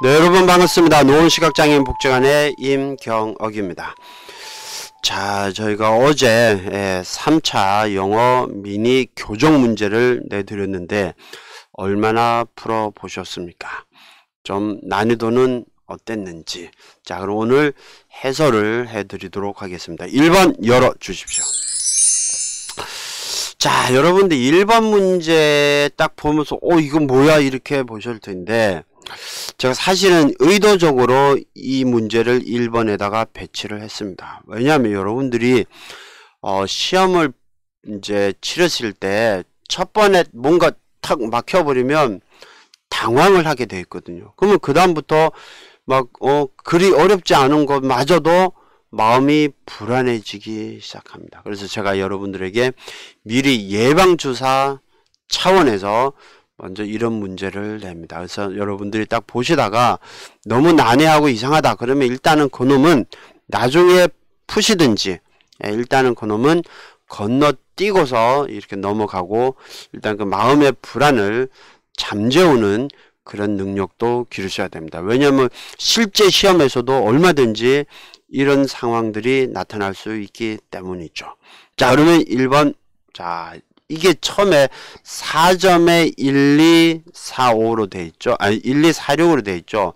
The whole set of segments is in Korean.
네, 여러분 반갑습니다. 노원 시각장애인 복지관의 임경억입니다. 자, 저희가 어제 3차 예, 영어 미니 교정 문제를 내드렸는데 얼마나 풀어 보셨습니까? 좀 난이도는 어땠는지. 자, 그럼 오늘 해설을 해 드리도록 하겠습니다. 1번 열어 주십시오. 자, 여러분들 1번 문제 딱 보면서 어, 이거 뭐야? 이렇게 보실 텐데 제가 사실은 의도적으로 이 문제를 1번에다가 배치를 했습니다. 왜냐하면 여러분들이 어, 시험을 이제 치르실 때 첫 번에 뭔가 탁 막혀버리면 당황을 하게 돼 있거든요. 그러면 그다음부터 막, 어, 그리 어렵지 않은 것마저도 마음이 불안해지기 시작합니다. 그래서 제가 여러분들에게 미리 예방주사 차원에서 먼저 이런 문제를 냅니다. 그래서 여러분들이 딱 보시다가 너무 난해하고 이상하다. 그러면 일단은 그놈은 나중에 푸시든지 예, 일단은 그놈은 건너뛰고서 이렇게 넘어가고 일단 그 마음의 불안을 잠재우는 그런 능력도 기르셔야 됩니다. 왜냐하면 실제 시험에서도 얼마든지 이런 상황들이 나타날 수 있기 때문이죠. 자 그러면 1번 자 이게 처음에 4점에 1, 2, 4, 5로 돼 있죠. 아니 1, 2, 4, 6으로 돼 있죠.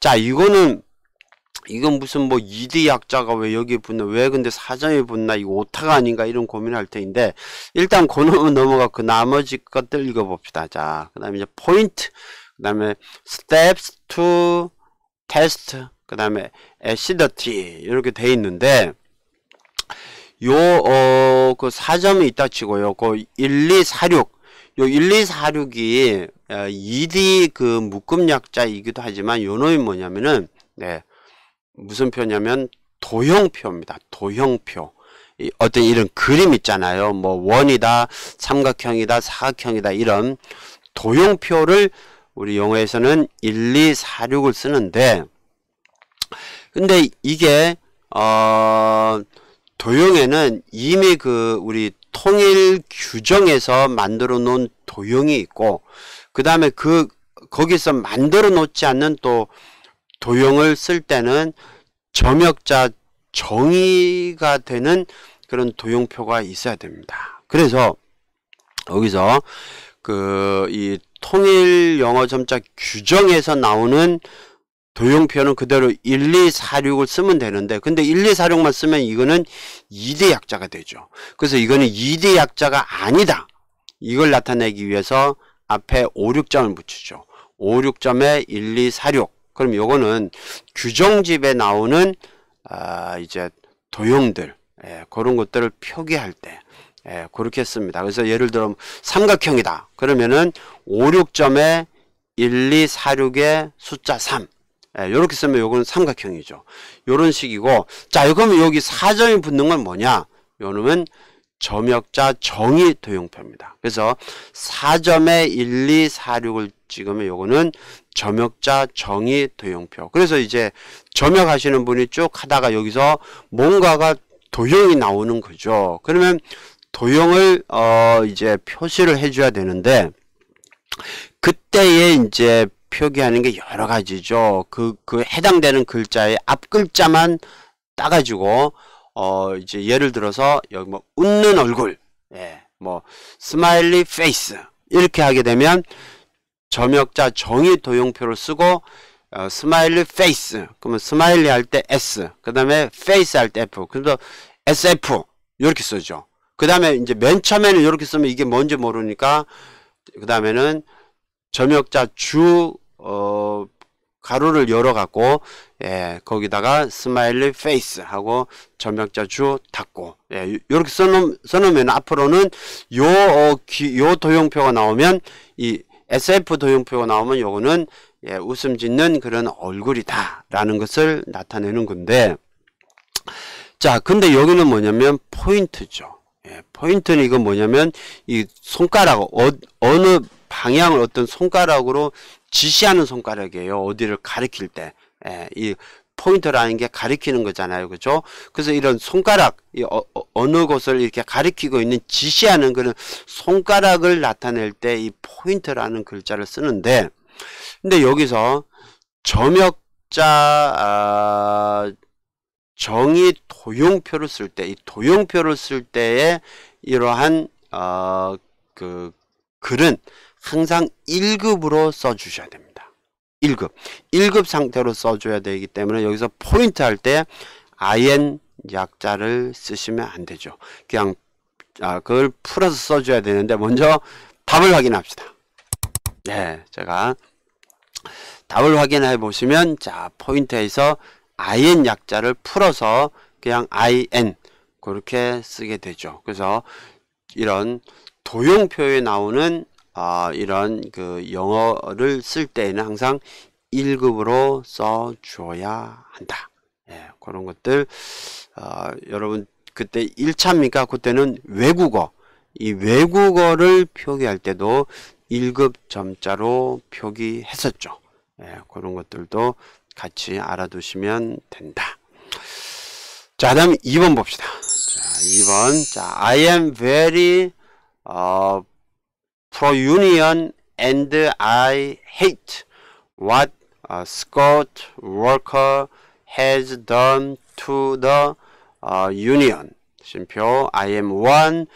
자 이거는 이건 무슨 뭐 2D 약자가 왜여기 붙나 왜 근데 4점이 붙나 이거 오타가 아닌가 이런 고민할 을 테인데 일단 그놈은 넘어가 그 나머지 것들 읽어봅시다 자그 다음에 이제 포인트 그 다음에 steps to test 그 다음에 acidity 이렇게 돼 있는데 요, 어, 그 4점이 있다 치고요. 그 1, 2, 4, 6. 요 1, 2, 4, 6이 2D 그 묶음 약자이기도 하지만 요 놈이 뭐냐면은, 네. 무슨 표냐면 도형표입니다. 도형표. 이 어떤 이런 그림 있잖아요. 뭐 원이다, 삼각형이다, 사각형이다 이런 도형표를 우리 영어에서는 1, 2, 4, 6을 쓰는데 근데 이게 어 도형에는 이미 그 우리 통일 규정에서 만들어 놓은 도형이 있고 그 다음에 그 거기서 만들어 놓지 않는 또 도형을 쓸 때는 점역자 정의가 되는 그런 도형표가 있어야 됩니다. 그래서 여기서 그 이 통일 영어 점자 규정에서 나오는 도형표는 그대로 1, 2, 4, 6을 쓰면 되는데 근데 1, 2, 4, 6만 쓰면 이거는 2대 약자가 되죠. 그래서 이거는 2대 약자가 아니다. 이걸 나타내기 위해서 앞에 5, 6점을 붙이죠. 5, 6점에 1, 2, 4, 6 그럼 요거는 규정집에 나오는 아, 이제 도형들 예, 그런 것들을 표기할 때 예, 그렇게 씁니다. 그래서 예를 들어 삼각형이다. 그러면은 5, 6점에 1, 2, 4, 6의 숫자 3 이렇게 예, 쓰면 요거는 삼각형이죠. 요런 식이고 자 그러면 여기 사점이 붙는 건 뭐냐? 요놈은 점역자 정의 도형표입니다. 그래서 사점에 1, 2, 4, 6을 찍으면 요거는 점역자 정의 도형표. 그래서 이제 점역하시는 분이 쭉 하다가 여기서 뭔가가 도형이 나오는 거죠. 그러면 도형을 어 이제 표시를 해줘야 되는데 그때에 이제 표기하는 게 여러 가지죠. 그, 그 해당되는 글자의 앞 글자만 따가지고, 어, 이제 예를 들어서, 여기 뭐, 웃는 얼굴, 예, 뭐, 스마일리 페이스, 이렇게 하게 되면, 점역자 정의 도용표를 쓰고, 어, 스마일리 페이스, 그러면 스마일리 할 때 S, 그 다음에 페이스 할 때 F, 그래서 SF, 이렇게 쓰죠. 그 다음에 이제 맨 처음에는 이렇게 쓰면 이게 뭔지 모르니까, 그 다음에는 점역자 주 어, 가루를 열어갖고 예, 거기다가 스마일리 페이스 하고 점역자 주 닫고 예, 요렇게 써놓, 써놓으면 앞으로는 요, 어, 기, 요 도형표가 나오면 이 SF 도형표가 나오면 요거는 예, 웃음 짓는 그런 얼굴이다 라는 것을 나타내는 건데 자 근데 여기는 뭐냐면 포인트죠 예, 포인트는 이거 뭐냐면 이 손가락 어, 어느 방향을 어떤 손가락으로 지시하는 손가락이에요. 어디를 가리킬 때. 예, 이 포인터라는 게 가리키는 거잖아요. 그죠? 그래서 이런 손가락, 어, 어, 어느 곳을 이렇게 가리키고 있는 지시하는 그런 손가락을 나타낼 때 이 포인터라는 글자를 쓰는데, 근데 여기서 점역자, 아, 정의 도용표를 쓸 때, 이 도용표를 쓸 때에 이러한, 어, 그, 글은 항상 1급으로 써주셔야 됩니다. 1급. 1급 상태로 써줘야 되기 때문에 여기서 포인트 할 때 IN 약자를 쓰시면 안 되죠. 그냥 아, 그걸 풀어서 써줘야 되는데 먼저 답을 확인합시다. 네, 제가 답을 확인해 보시면 자 포인트에서 IN 약자를 풀어서 그냥 IN 그렇게 쓰게 되죠. 그래서 이런 도형표에 나오는 아, 이런 그 영어를 쓸 때에는 항상 1급으로 써줘야 한다. 예, 그런 것들 어, 여러분 그때 1차입니까? 그때는 외국어 이 외국어를 표기할 때도 1급 점자로 표기했었죠. 예, 그런 것들도 같이 알아두시면 된다. 자, 다음 2번 봅시다. 자, 2번. 자, I am very 어, pro-union and I hate what a Scott Walker has done to the uh, union. 심표 I am one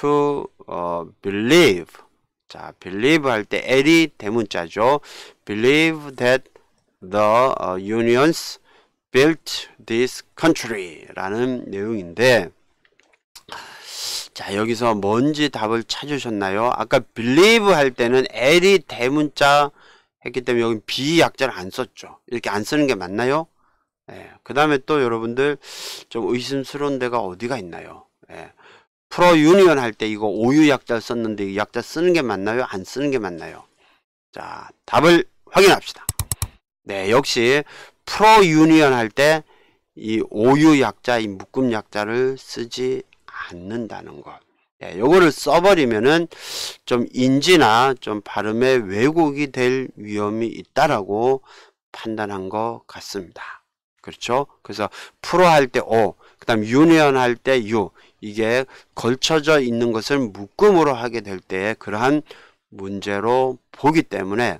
to uh, believe. 자, believe 할 때 L이 대문자죠. Believe that the uh, unions built this country라는 내용인데 자 여기서 뭔지 답을 찾으셨나요? 아까 believe 할 때는 L이 대문자 했기 때문에 여기 B 약자를 안 썼죠. 이렇게 안 쓰는 게 맞나요? 예. 그 다음에 또 여러분들 좀 의심스러운 데가 어디가 있나요? 예. 프로 유니언 할 때 이거 오유 약자를 썼는데 이 약자 쓰는 게 맞나요? 안 쓰는 게 맞나요? 자 답을 확인합시다. 네 역시 프로 유니언 할 때이 오유 약자, 이 묶음 약자를 쓰지 않는다는 것. 예, 요거를 써버리면은 좀 인지나 좀 발음의 왜곡이 될 위험이 있다라고 판단한 것 같습니다. 그렇죠? 그래서 프로 할때 오, 어, 그 다음 유니언 할 때 유, 이게 걸쳐져 있는 것을 묶음으로 하게 될 때 그러한 문제로 보기 때문에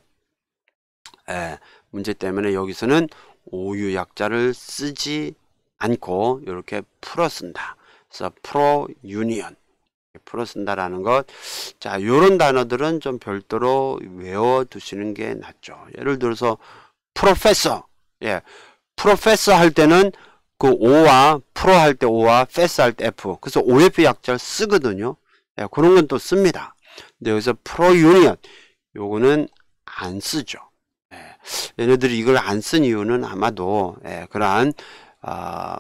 예, 문제 때문에 여기서는 오유 약자를 쓰지 않고 이렇게 풀어 쓴다. 그래서 프로 유니언 프로 쓴다라는 것. 자, 요런 단어들은 좀 별도로 외워 두시는 게 낫죠. 예를 들어서 프로페서. 예. 프로페서 할 때는 그 O와 프로 할때 O와 패스할때 F. 그래서 OF 약자를 쓰거든요. 예, 그런 건 또 씁니다. 근데 여기서 프로 유니언 요거는 안 쓰죠. 예. 얘네들이 이걸 안 쓴 이유는 아마도 예, 그러한 어,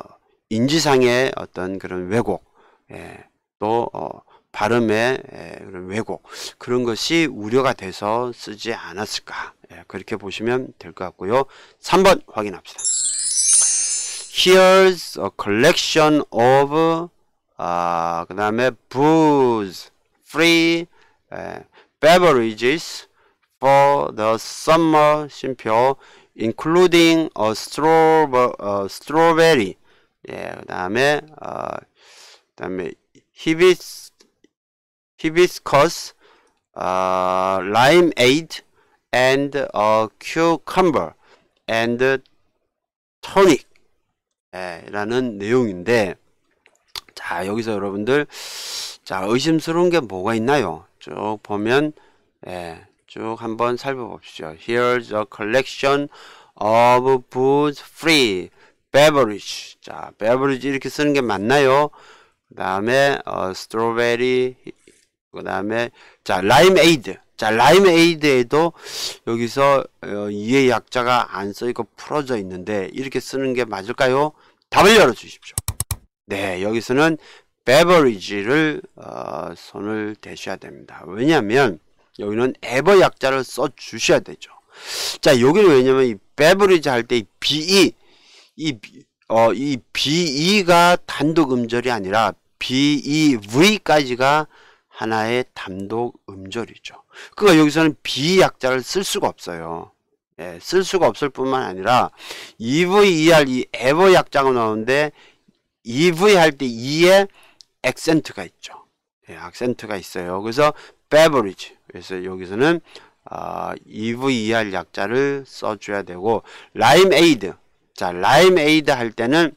인지상의 어떤 그런 왜곡, 예, 또 어, 발음의 예, 그런 왜곡 그런 것이 우려가 돼서 쓰지 않았을까 예, 그렇게 보시면 될 것 같고요. 3번 확인합시다. Here's a collection of 아, 그 다음에 booze, free 예, beverages for the summer 심표 including a strawberry, a strawberry 예, 그다음에 어, 그다음에 히비스 히비스커스 어, 라임 에이드 a n 어, 큐컴버 u 드 토닉 r 예, 라는 내용인데 자, 여기서 여러분들 자, 의심스러운 게 뭐가 있나요? 쭉 보면 예, 쭉 한번 살펴봅시다. Here's a collection of b o o t s free beverage. 자, beverage 이렇게 쓰는 게 맞나요? 그 다음에 어, strawberry 그 다음에 자 라임에이드 자 라임에이드에도 여기서 어, 이의 약자가 안 써있고 풀어져 있는데 이렇게 쓰는 게 맞을까요? 답을 열어주십시오. 네 여기서는 beverage를 어, 손을 대셔야 됩니다. 왜냐면 여기는 ever 약자를 써주셔야 되죠. 자 여기는 왜냐면 이 beverage 할때 이 be 이, 어, 이 BE가 단독 음절이 아니라 BEV까지가 하나의 단독 음절이죠. 그러니까 여기서는 B 약자를 쓸 수가 없어요. 예, 쓸 수가 없을 뿐만 아니라 EVER 이 에버 약자가 나오는데 EV 할때 E에 액센트가 있죠. 예, 액센트가 있어요. 그래서 beverage. 그래서 여기서는 아, EVER 약자를 써줘야 되고 라임에이드 자, 라임 에이드 할 때는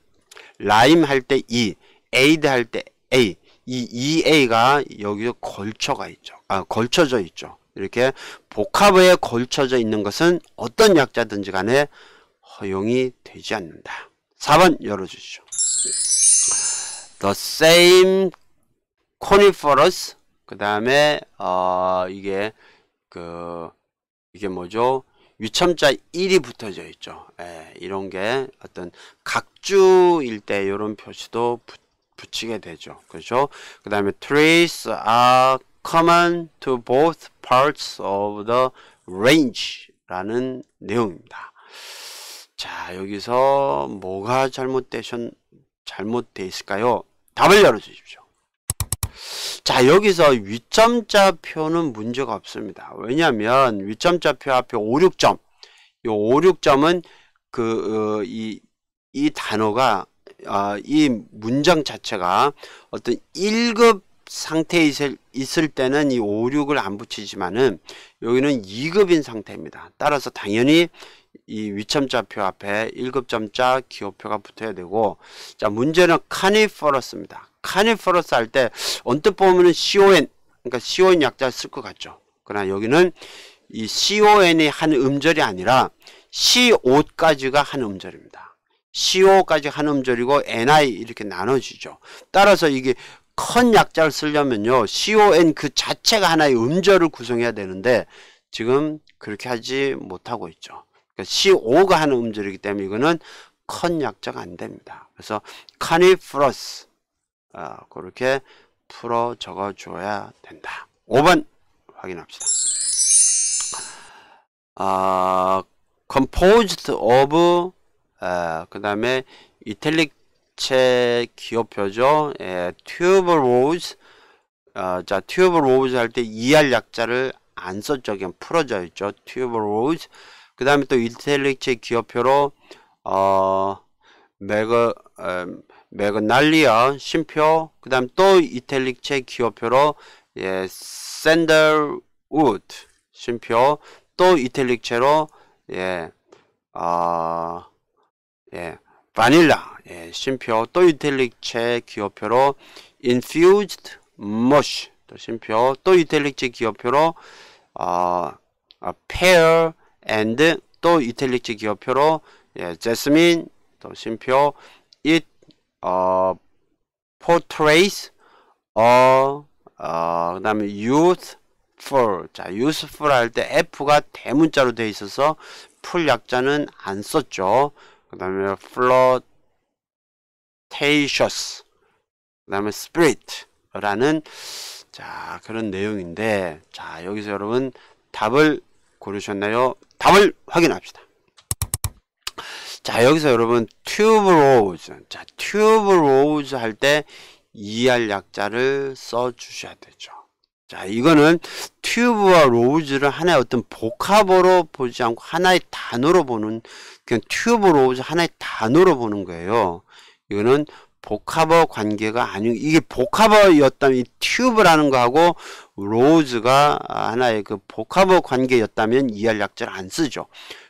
라임 할때 E, 에이드 할때 A. 이 EA가 여기서 걸쳐가 있죠. 아, 걸쳐져 있죠. 이렇게 복합에 걸쳐져 있는 것은 어떤 약자든지 간에 허용이 되지 않는다. 4번 열어주시죠. The same coniferous 그 다음에 어 이게 그 이게 뭐죠? 유첨자 1이 붙어져 있죠. 예, 이런 게 어떤 각주일 때 이런 표시도 붙, 붙이게 되죠. 그죠그 다음에 trees are common to both parts of the range 라는 내용입니다. 자 여기서 뭐가 잘못되셨 잘못돼 있을까요? 답을 열어주십시오. 자 여기서 위점자표는 문제가 없습니다. 왜냐하면 위점자표 앞에 5, 6점 요 5, 6점은 그 이이 어, 이 단어가 어, 이 문장 자체가 어떤 1급 상태에 있을, 있을 때는 이 5, 6을 안 붙이지만은 여기는 2급인 상태입니다. 따라서 당연히 이 위첨자표 앞에 1급점자 기호표가 붙어야 되고 자 문제는 카니퍼러스입니다. 카니퍼러스 할 때 언뜻 보면은 CON 그러니까 CON 약자를 쓸 것 같죠. 그러나 여기는 이 CON이 한 음절이 아니라 C5까지가 한 음절입니다. c o 까지한 음절이고 NI 이렇게 나눠지죠. 따라서 이게 큰 약자를 쓰려면요. CON 그 자체가 하나의 음절을 구성해야 되는데 지금 그렇게 하지 못하고 있죠. 그러니까 C5가 하는 음절이기 때문에 이거는 큰 약자가 안 됩니다. 그래서 카니프러스 아, 그렇게 풀어 적어줘야 된다. 5번 확인합시다. 아, composed of 아, 그 다음에 이탈릭체 기호표죠. 예, tube rows 아, 자, tube rows 할때 ER 약자를 안 썼죠. 그냥 풀어져 있죠. tube rows 그 다음에 또 이탈릭체 기호표로 어, 메가 음, 맥은 날리야 쉼표. 그 다음 또이탤릭체 기호표로 예, 샌들우드 쉼표. 또이탤릭체로 예, 어, 예, 바닐라 예, 쉼표. 또이탤릭체 기호표로 인퓨즈 u s e 또 쉼표. 또이탤릭체 기호표로 아, 어 pear 또이탤릭체 기호표로 예, 제스민 또 쉼표 it 어, portrays 어, 어, 그 다음에 youthful 자 useful 할 때 F가 대문자로 되어 있어서 풀 약자는 안 썼죠 그 다음에 flirtatious 그 다음에 spirit 라는 자 그런 내용인데 자 여기서 여러분 답을 고르셨나요? 답을 확인합시다 자, 여기서 여러분 튜브 로우즈. 자, 튜브 로우즈 할때 ER 약자를 써 주셔야 되죠. 자, 이거는 튜브와 로우즈를 하나의 어떤 복합으로 보지 않고 하나의 단어로 보는 그냥 튜브 로우즈 하나의 단어로 보는 거예요. 이거는 복합어 관계가 아니고 이게 복합어였다면 이 튜브라는 거하고 로즈가 하나의 그 복합어 관계였다면 이할 약자를 안 쓰죠.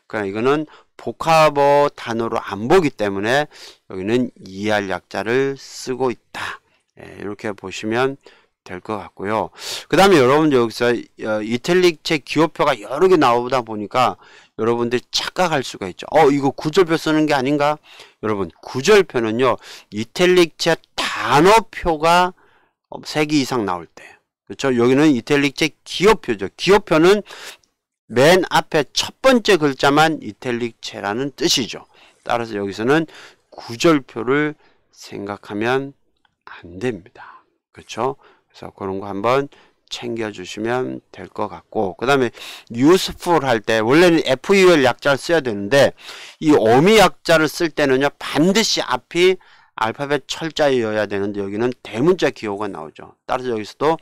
그러니까 이거는 복합어 단어로 안 보기 때문에 여기는 이할 약자를 쓰고 있다. 예, 이렇게 보시면 될 것 같고요. 그 다음에 여러분 여기서 어, 이탈릭체 기호표가 여러 개 나오다 보니까 여러분들이 착각할 수가 있죠. 어 이거 구절표 쓰는 게 아닌가? 여러분 구절표는요. 이탈릭체 단어표가 어, 세개 이상 나올 때 그렇죠? 여기는 이탈릭체 기호표죠. 기호표는 맨 앞에 첫 번째 글자만 이탈릭체라는 뜻이죠. 따라서 여기서는 구절표를 생각하면 안 됩니다. 그렇죠? 그래서 그런 거 한번 챙겨주시면 될 것 같고 그 다음에 useful 할 때 원래는 FUL 약자를 써야 되는데 이 어미 약자를 쓸 때는요 반드시 앞이 알파벳 철자여야 되는데 여기는 대문자 기호가 나오죠 따라서 여기서도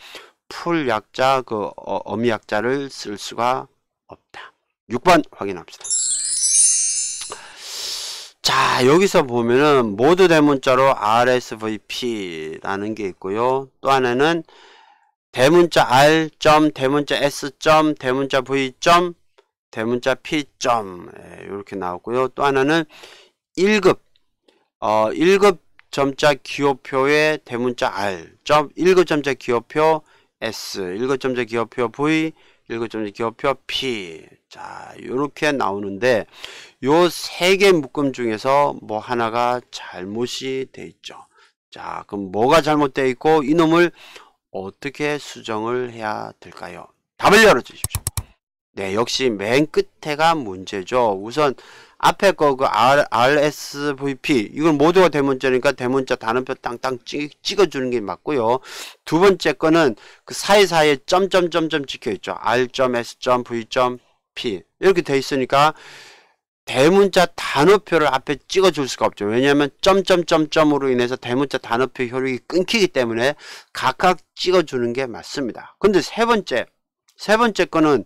풀 약자 그 어, 어미 약자를 쓸 수가 없다. 6번 확인합시다. 자 여기서 보면은 모두 대문자로 RSVP라는 게 있고요. 또 하나는 대문자 R 점 대문자 S 점 대문자 V 점 대문자 P 점 이렇게 예, 나오고요. 또 하나는 1급 어 1급 점자 기호표의 대문자 R 점 1급 점자 기호표 S 1급 점자 기호표 V 일곱점 겹혀피 자요렇게 나오는데 요 세 개 묶음 중에서 뭐 하나가 잘못이 돼 있죠 자 그럼 뭐가 잘못되어 있고 이놈을 어떻게 수정을 해야 될까요 답을 열어주십시오 네 역시 맨 끝에가 문제죠 우선 앞에 거 그 RSVP 이건 모두가 대문자니까 대문자 단어표 땅땅 찍, 어주는게 맞고요. 두 번째 거는 그 사이사이에 점점점점 찍혀있죠. R.S.V.P 이렇게 돼 있으니까 대문자 단어표를 앞에 찍어줄 수가 없죠. 왜냐하면 점점점점으로 인해서 대문자 단어표 효력이 끊기기 때문에 각각 찍어주는 게 맞습니다. 근데 세 번째 세 번째 거는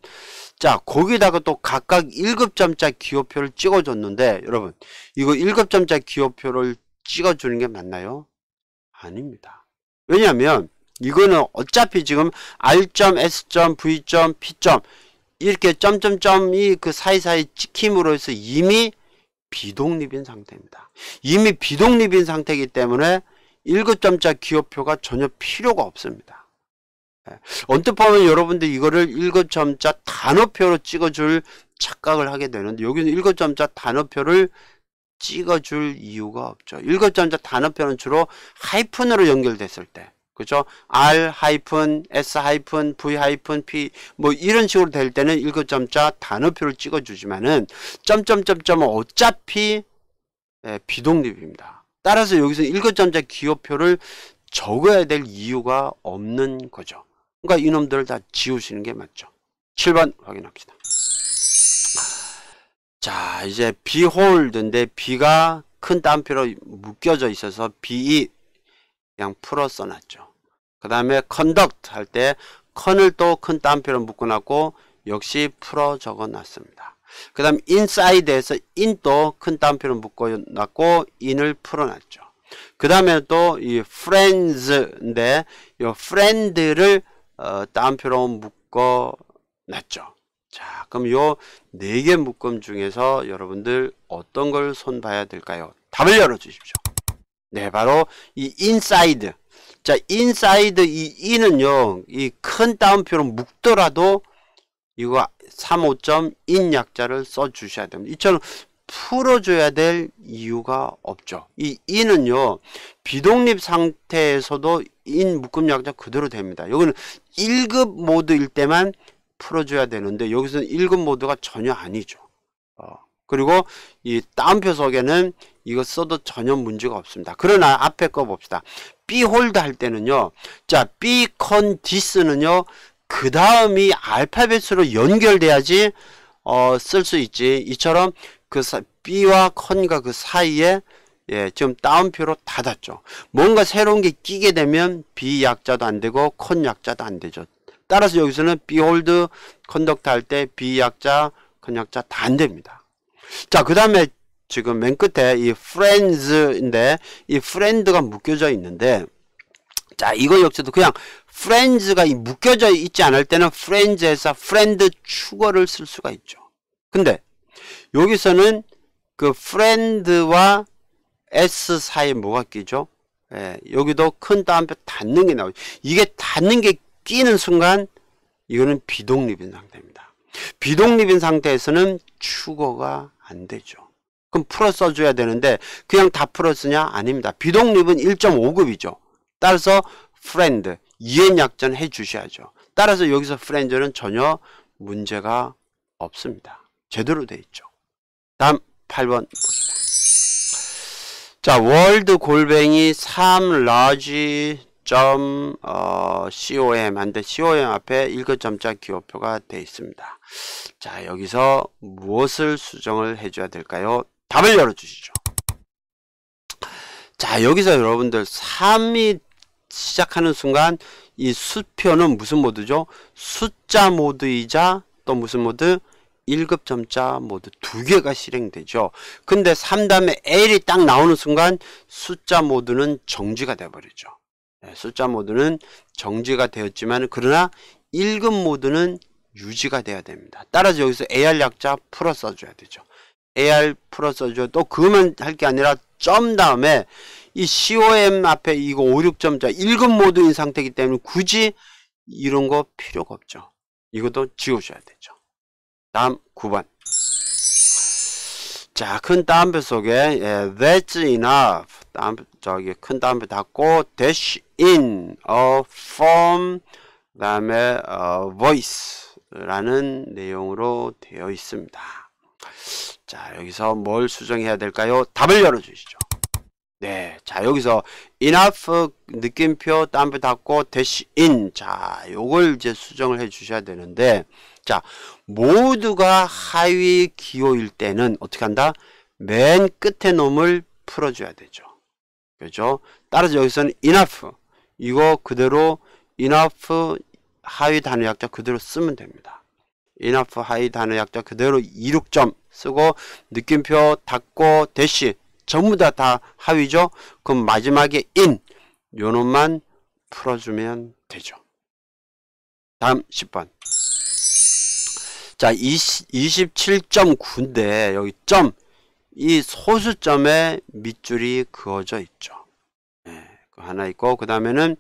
자 거기다가 또 각각 1급점자 기호표를 찍어줬는데 여러분 이거 1급점자 기호표를 찍어주는 게 맞나요? 아닙니다. 왜냐하면 이거는 어차피 지금 r s v p 이렇게 점점점이 그 사이사이 찍힘으로 해서 이미 비독립인 상태입니다. 이미 비독립인 상태이기 때문에 1급점자 기호표가 전혀 필요가 없습니다. 예. 언뜻 보면 여러분들 이거를 일곱점자 단어표로 찍어줄 착각을 하게 되는데 여기는 일곱점자 단어표를 찍어줄 이유가 없죠. 일곱점자 단어표는 주로 하이픈으로 연결됐을 때 그죠? R 하이픈 S 하이픈 V 하이픈 P 뭐 이런 식으로 될 때는 일곱점자 단어표를 찍어주지만은 점점점점은 어차피 예, 비독립입니다. 따라서 여기서 일곱점자 기호표를 적어야 될 이유가 없는 거죠. 그러 그러니까 이놈들을 다 지우시는 게 맞죠. 7번 확인합시다. 자 이제 비홀드인데 비가 큰 따옴표로 묶여져 있어서 비이 그냥 풀어 써놨죠. 그 다음에 컨덕트 할 때 컨을 또큰 따옴표로 묶어놨고 역시 풀어 적어놨습니다. 그 다음 i n s i d 에서인도큰 따옴표로 묶어놨고 인을 풀어놨죠. 그 다음에 또 이프렌즈 e n d s 인데이 friend를 어, 따옴표로 묶어 놨죠. 자, 그럼 요 네 개 묶음 중에서 여러분들 어떤 걸 손 봐야 될까요? 답을 열어 주십시오. 네, 바로 이 인사이드. 자, 인사이드 이 이는요. 이 큰 따옴표로 묶더라도 이거 35.인 약자를 써 주셔야 됩니다. 이처럼 풀어줘야 될 이유가 없죠. 이 인은요. 비독립 상태에서도 인 묶음 약자 그대로 됩니다. 여기는 1급 모드일 때만 풀어줘야 되는데 여기서는 1급 모드가 전혀 아니죠. 어. 그리고 이따옴표속에는 이거 써도 전혀 문제가 없습니다. 그러나 앞에 거 봅시다. B 홀드 할 때는요. 자, B 컨디스는요. 그 다음이 알파벳으로 연결돼야지 어, 쓸 수 있지. 이처럼 그 사, B와 컨과 그 사이에 예, 지금 다운표로 닫았죠. 뭔가 새로운 게 끼게 되면 B 약자도 안 되고 컨 약자도 안 되죠. 따라서 여기서는 B 홀드 컨덕트 할때 B 약자, 컨 약자 다 안 됩니다. 자, 그 다음에 지금 맨 끝에 이 friends인데 이 friend가 묶여져 있는데 자, 이거 역시도 그냥 friends가 묶여져 있지 않을 때는 friends에서 friend 추가를 쓸 수가 있죠. 근데 여기서는 그 friend와 s 사이 뭐가 끼죠? 예, 여기도 큰 따옴표 닿는 게 나오죠. 이게 닿는 게 끼는 순간 이거는 비독립인 상태입니다. 비독립인 상태에서는 추거가 안 되죠. 그럼 풀어 써줘야 되는데 그냥 다 풀어 쓰냐? 아닙니다. 비독립은 1.5급이죠. 따라서 friend, 이해약전 해주셔야죠. 따라서 여기서 friend는 전혀 문제가 없습니다. 제대로 돼 있죠. 다음 8번 보시고. 자, 월드 골뱅이 3 large 점 어, com 한데 com 앞에 일거점자 기호표가 돼 있습니다. 자, 여기서 무엇을 수정을 해줘야 될까요? 답을 열어주시죠. 자, 여기서 여러분들 3이 시작하는 순간 이 수표는 무슨 모드죠? 숫자 모드이자 또 무슨 모드? 1급 점자 모두 두 개가 실행되죠. 근데 3담에 L이 딱 나오는 순간 숫자 모드는 정지가 돼버리죠. 예, 숫자 모드는 정지가 되었지만 그러나 1급 모드는 유지가 돼야 됩니다. 따라서 여기서 AR 약자 풀어 써줘야 되죠. AR 풀어 써줘야 또 그만 할 게 아니라 점 다음에 이 COM 앞에 이거 5, 6점자 1급 모드인 상태이기 때문에 굳이 이런 거 필요가 없죠. 이것도 지우셔야 되죠. 다음 9번 자, 큰 따옴표 속에 예, that's enough 따옴, 저기 큰 따옴표 닫고 dash in a form 다음에 어, voice 라는 내용으로 되어 있습니다. 자, 여기서 뭘 수정해야 될까요? 답을 열어주시죠. 네, 자 여기서 enough 느낌표 따옴표 닫고 dash in 자, 요걸 이제 수정을 해주셔야 되는데 자, 모두가 하위 기호일 때는 어떻게 한다? 맨 끝에 놈을 풀어줘야 되죠. 그죠? 따라서 여기서는 enough. 이거 그대로 enough 하위 단어 약자 그대로 쓰면 됩니다. enough 하위 단어 약자 그대로 26점 쓰고 느낌표 닫고 대시 전부 다 다 하위죠. 그럼 마지막에 in 요 놈만 풀어주면 되죠. 다음 10번 자, 27.9인데 여기 점, 이 소수점에 밑줄이 그어져 있죠. 네, 하나 있고 그 다음에는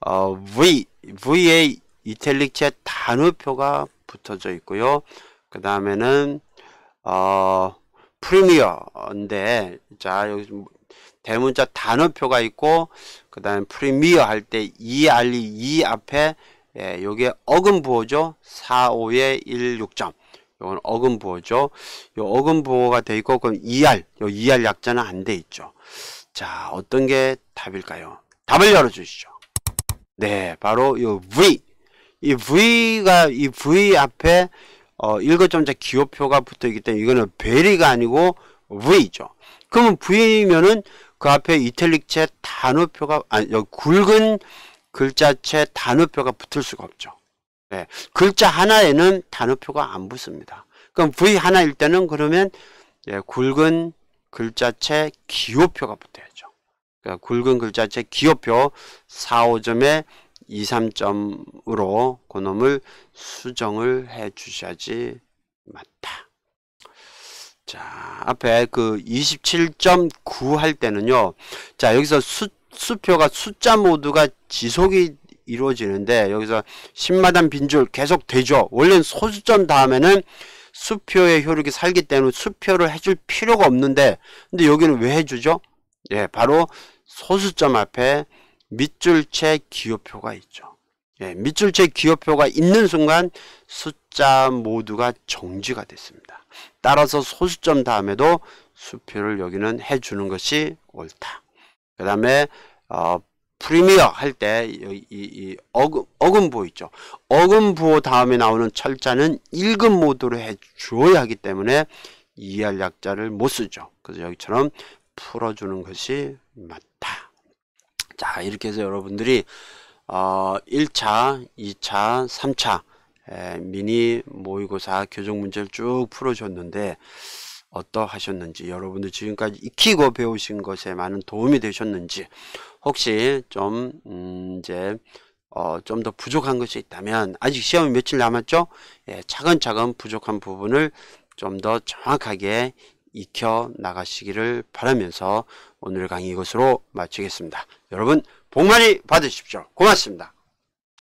어, V, V의 이탈릭체 단우표가 붙어져 있고요. 그 다음에는 어, 프리미어인데 자 여기 대문자 단어표가 있고 그다음 프리미어 할 때 e r E 앞에 예, 요게 어금부호죠 4, 5에 1, 6점. 요건 어금부호죠요어금부호가돼 있고 그럼 ER, 요 ER 약자는 안 돼 있죠. 자, 어떤 게 답일까요? 답을 열어 주시죠. 네, 바로 요 V. 이 V가 이 V 앞에 어, 일거점자 기호표가 붙어 있기 때문에 이거는 베리가 아니고 V죠. 그러면 V면은 그 앞에 이탈릭체 단어표가 아니 굵은 글자체 단어표가 붙을 수가 없죠. 네. 글자 하나에는 단어표가 안 붙습니다. 그럼 V 하나일 때는 그러면 예, 굵은 글자체 기호표가 붙어야죠. 그러니까 굵은 글자체 기호표 4, 5점에 2, 3점으로 그놈을 수정을 해 주셔야지 맞다. 자, 앞에 그 27.9 할 때는요. 자, 여기서 숫 수표가 숫자 모두가 지속이 이루어지는데 여기서 1 0마당 빈줄 계속 되죠. 원래는 소수점 다음에는 수표의 효력이 살기 때문에 수표를 해줄 필요가 없는데 근데 여기는 왜 해주죠? 예, 바로 소수점 앞에 밑줄체 기호표가 있죠. 예, 밑줄체 기호표가 있는 순간 숫자 모두가 정지가 됐습니다. 따라서 소수점 다음에도 수표를 여기는 해주는 것이 옳다. 그 다음에 어, 프리미어 할 때 이, 이, 이 어금, 어금보 있죠. 어금보 다음에 나오는 철자는 읽음 모드로 해주어야 하기 때문에 이할 약자를 못 쓰죠. 그래서 여기처럼 풀어주는 것이 맞다. 자 이렇게 해서 여러분들이 어, 1차, 2차, 3차 에, 미니 모의고사 교정 문제를 쭉 풀어줬는데 어떠하셨는지 여러분들 지금까지 익히고 배우신 것에 많은 도움이 되셨는지 혹시 좀 음, 이제 어, 좀 더 부족한 것이 있다면 아직 시험이 며칠 남았죠? 예, 차근차근 부족한 부분을 좀 더 정확하게 익혀 나가시기를 바라면서 오늘 강의 이것으로 마치겠습니다. 여러분 복 많이 받으십시오. 고맙습니다.